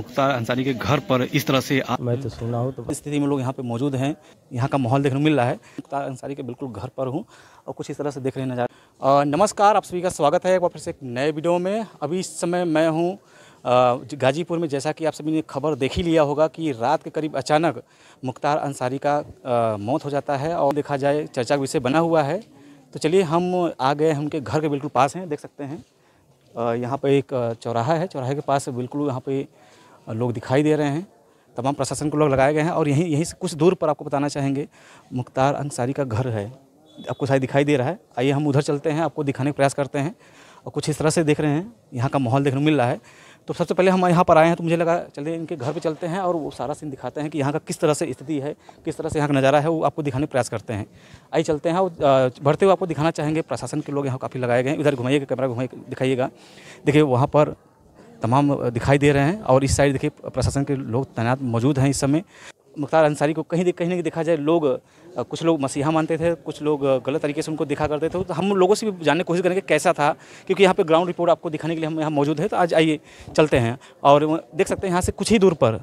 मुख्तार अंसारी के घर पर इस तरह से आ... मैं तो सुना हूँ तो स्थिति में लोग यहाँ पे मौजूद हैं यहाँ का माहौल देखने को मिल रहा है मुख्तार अंसारी के बिल्कुल घर पर हूँ और कुछ इस तरह से देख रहे नजर नमस्कार आप सभी का स्वागत है एक बार फिर से एक नए वीडियो में अभी इस समय मैं हूँ गाजीपुर में जैसा कि आप सभी ने खबर देख ही लिया होगा कि रात के करीब अचानक मुख्तार अंसारी का मौत हो जाता है और देखा जाए चर्चा का विषय बना हुआ है तो चलिए हम आ गए उनके घर के बिल्कुल पास हैं देख सकते हैं यहाँ पर एक चौराहा है चौराहे के पास बिल्कुल यहाँ पे लोग दिखाई दे रहे हैं तमाम प्रशासन के लोग लगाए गए हैं और यहीं यहीं से कुछ दूर पर आपको बताना चाहेंगे मुख्तार अंसारी का घर है आपको शायद दिखाई दे रहा है आइए हम उधर चलते हैं आपको दिखाने का प्रयास करते हैं और कुछ इस तरह से देख रहे हैं यहाँ का माहौल देखने को मिल रहा है तो सबसे पहले हम यहाँ पर आए हैं तो मुझे लगा चलिए इनके घर पर चलते हैं और वो सारा सीन दिखाते हैं कि यहाँ का किस तरह से स्थिति है किस तरह से यहाँ का नज़ारा है वो आपको दिखाने का प्रयास करते हैं आइए चलते हैं और बढ़ते हुए आपको दिखाना चाहेंगे प्रशासन के लोग यहाँ काफ़ी लगाए गए हैं इधर घुमाइएगा कैमरा घुमाइए दिखाइएगा देखिए वहाँ पर तमाम दिखाई दे रहे हैं और इस साइड देखिए प्रशासन के लोग तैनात मौजूद हैं इस समय मुख्तार अंसारी को कहीं कहीं ना देखा जाए लोग कुछ लोग मसीहा मानते थे कुछ लोग गलत तरीके से उनको देखा करते थे तो हम लोगों से भी जानने की कोशिश करेंगे कैसा था क्योंकि यहाँ पे ग्राउंड रिपोर्ट आपको दिखाने के लिए हम यहाँ मौजूद है तो आज आइए चलते हैं और देख सकते हैं यहाँ से कुछ ही दूर पर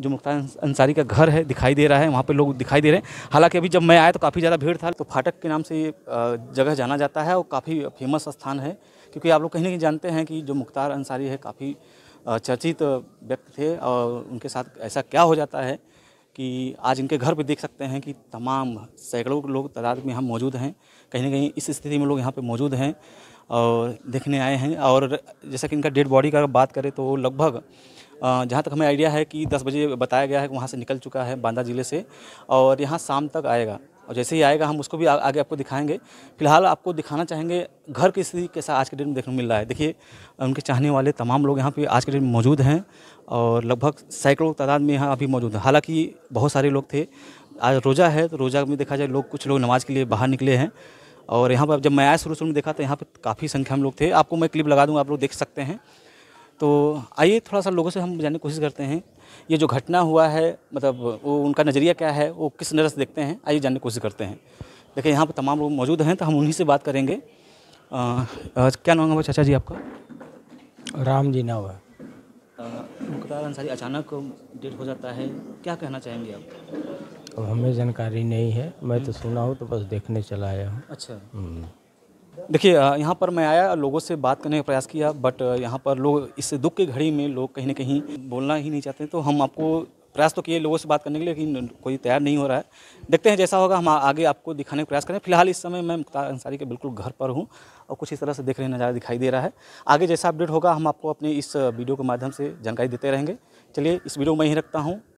जो मुख्तार अंसारी का घर है दिखाई दे रहा है वहाँ पे लोग दिखाई दे रहे हैं हालांकि अभी जब मैं आया तो काफ़ी ज़्यादा भीड़ था तो फाटक के नाम से ये जगह जाना जाता है और काफ़ी फेमस स्थान है क्योंकि आप लोग कहीं ना कहीं जानते हैं कि जो मुख्तार अंसारी है काफ़ी चर्चित व्यक्ति थे और उनके साथ ऐसा क्या हो जाता है कि आज इनके घर पर देख सकते हैं कि तमाम सैकड़ों लोग तादाद में यहाँ मौजूद हैं कहीं ना कहीं इस स्थिति में लोग यहाँ पर मौजूद हैं और देखने आए हैं और जैसा कि इनका डेड बॉडी का बात करें तो लगभग जहाँ तक हमें आइडिया है कि दस बजे बताया गया है कि वहाँ से निकल चुका है बांदा ज़िले से और यहाँ शाम तक आएगा और जैसे ही आएगा हम उसको भी आ, आगे आपको दिखाएंगे फिलहाल आपको दिखाना चाहेंगे घर की स्थिति कैसा आज के डेट में देखने को मिल रहा है देखिए उनके चाहने वाले तमाम लोग यहाँ पे आज के डेट में मौजूद हैं और लगभग सैकड़ों तादाद में यहाँ अभी मौजूद हैं हालांकि बहुत सारे लोग थे आज रोज़ा है तो रोज़ा में देखा जाए लोग कुछ लोग नमाज के लिए बाहर निकले हैं और यहाँ पर जब मैं आया शुरू शुरू में देखा तो यहाँ पर काफ़ी संख्या में लोग थे आपको मैं क्लिप लगा दूँगा आप लोग देख सकते हैं तो आइए थोड़ा सा लोगों से हम जानने की कोशिश करते हैं ये जो घटना हुआ है मतलब वो उनका नज़रिया क्या है वो किस नज़र से देखते हैं आइए जानने की कोशिश करते हैं देखिए यहाँ पर तमाम लोग मौजूद हैं तो हम उन्हीं से बात करेंगे आ, आ, क्या नाम है चाचा जी आपका राम जी नाम है मुख्तार अंसारी अचानक डेट हो जाता है क्या कहना चाहेंगे आप अब हमें जानकारी नहीं है मैं तो सुना हूँ तो बस देखने चला आया हूँ अच्छा हम्म। देखिए यहाँ पर मैं आया लोगों से बात करने का प्रयास किया बट यहाँ पर लोग इस दुख की घड़ी में लोग कहीं ना कहीं बोलना ही नहीं चाहते तो हम आपको प्रयास तो किए लोगों से बात करने के लिए लेकिन कोई तैयार नहीं हो रहा है देखते हैं जैसा होगा हम आगे आपको दिखाने का प्रयास करें फिलहाल इस समय मैं मुख्तार अंसारी के बिल्कुल घर पर हूँ और कुछ इस तरह से देख रहे नज़ारा दिखाई दे रहा है आगे जैसा अपडेट होगा हम आपको अपने इस वीडियो के माध्यम से जानकारी देते रहेंगे चलिए इस वीडियो में ही रखता हूँ